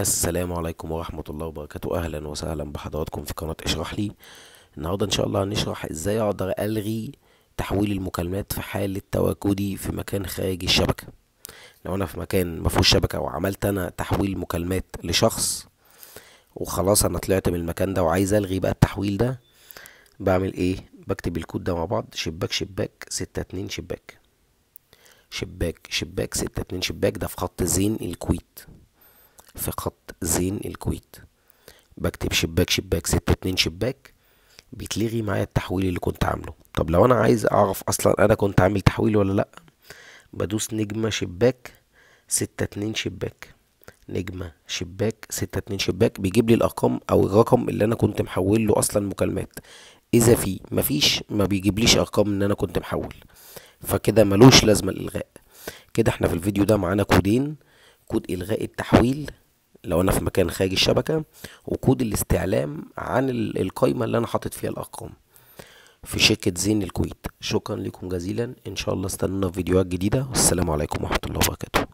السلام عليكم ورحمة الله وبركاته أهلا وسهلا بحضراتكم في قناة اشرح لي النهاردة إن شاء الله هنشرح إزاي أقدر ألغي تحويل المكالمات في حالة تواجدي في مكان خارج الشبكة لو أنا في مكان مفهوش شبكة وعملت أنا تحويل مكالمات لشخص وخلاص أنا طلعت من المكان ده وعايز ألغي بقى التحويل ده بعمل إيه بكتب الكود ده مع بعض شباك شباك ستة اتنين شباك شباك شباك ستة اتنين شباك ده في خط زين الكويت في خط زين الكويت بكتب شباك شباك ستة اتنين شباك بيتلغي معايا التحويل اللي كنت عامله طب لو انا عايز اعرف اصلا انا كنت عامل تحويل ولا لا بدوس نجمة شباك ستة اتنين شباك نجمة شباك ستة اتنين شباك بيجيب لي الارقام او الرقم اللي انا كنت محول له اصلا مكالمات اذا في مفيش ما بيجيبليش ارقام ان انا كنت محول فكده ملوش لازمه الالغاء كده احنا في الفيديو ده معانا كودين كود الغاء التحويل لو انا في مكان خارج الشبكه وكود الاستعلام عن القائمه اللي انا حاطط فيها الارقام في شركه زين الكويت شكرا لكم جزيلا ان شاء الله استنونا في فيديوهات جديده والسلام عليكم ورحمه الله وبركاته